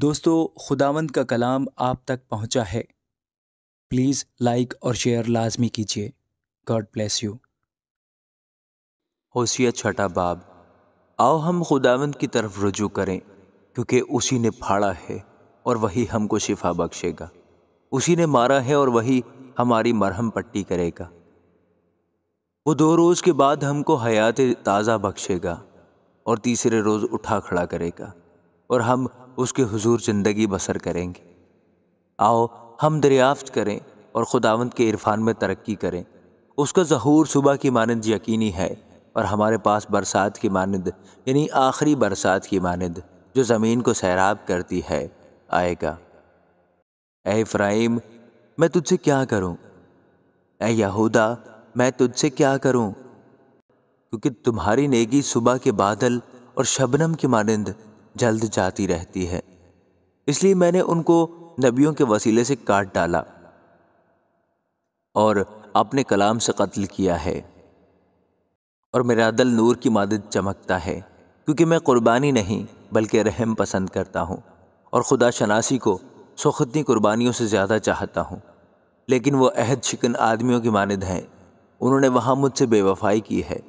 दोस्तों खुदावंद का कलाम आप तक पहुंचा है प्लीज़ लाइक और शेयर लाजमी कीजिए गॉड ब्लेस यू होसिया छठा बाब आओ हम खुदावंद की तरफ रुजू करें क्योंकि उसी ने फाड़ा है और वही हमको शिफा बख्शेगा उसी ने मारा है और वही हमारी मरहम पट्टी करेगा वो दो रोज़ के बाद हमको हयात ताज़ा बख्शेगा और तीसरे रोज़ उठा खड़ा करेगा और हम उसके हुजूर ज़िंदगी बसर करेंगे आओ हम दरियाफ्त करें और खुदावंत के इरफान में तरक्की करें उसका जहूर सुबह की मानंद यकीनी है और हमारे पास बरसात की मानंद यानी आखिरी बरसात की मानंद जो ज़मीन को सैराब करती है आएगा ए इफ्राइम मैं तुझसे क्या करूं? ए यहूदा मैं तुझसे क्या करूं? क्योंकि तुम्हारी नेगी सुबह के बादल और शबनम की मानंद जल्द जाती रहती है इसलिए मैंने उनको नबियों के वसीले से काट डाला और अपने कलाम से कत्ल किया है और मेरा दल नूर की मदद चमकता है क्योंकि मैं कुर्बानी नहीं बल्कि रहम पसंद करता हूँ और खुदा शनासी को सुखदनी कुर्बानियों से ज़्यादा चाहता हूँ लेकिन वो अहद शिकन आदमियों की मानद हैं उन्होंने वहाँ मुझसे बेवफाई की है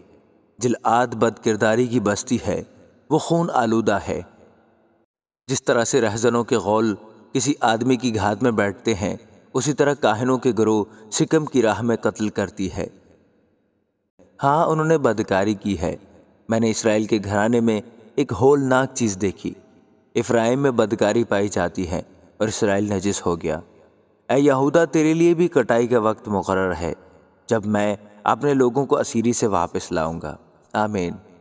जिल आद बद किरदारी की बस्ती है वो खून आलूदा है जिस तरह से रहजनों के गौल किसी आदमी की घात में बैठते हैं उसी तरह काहनों के ग्रोह सिकम की राह में कत्ल करती है हाँ उन्होंने बदकारी की है मैंने इसराइल के घराने में एक होलनाक चीज़ देखी इफ्राइम में बदकारी पाई जाती है और इसराइल नजिस हो गया ए यहूदा तेरे लिए भी कटाई का वक्त मुकर है जब मैं अपने लोगों को असीरी से वापस लाऊंगा आमीन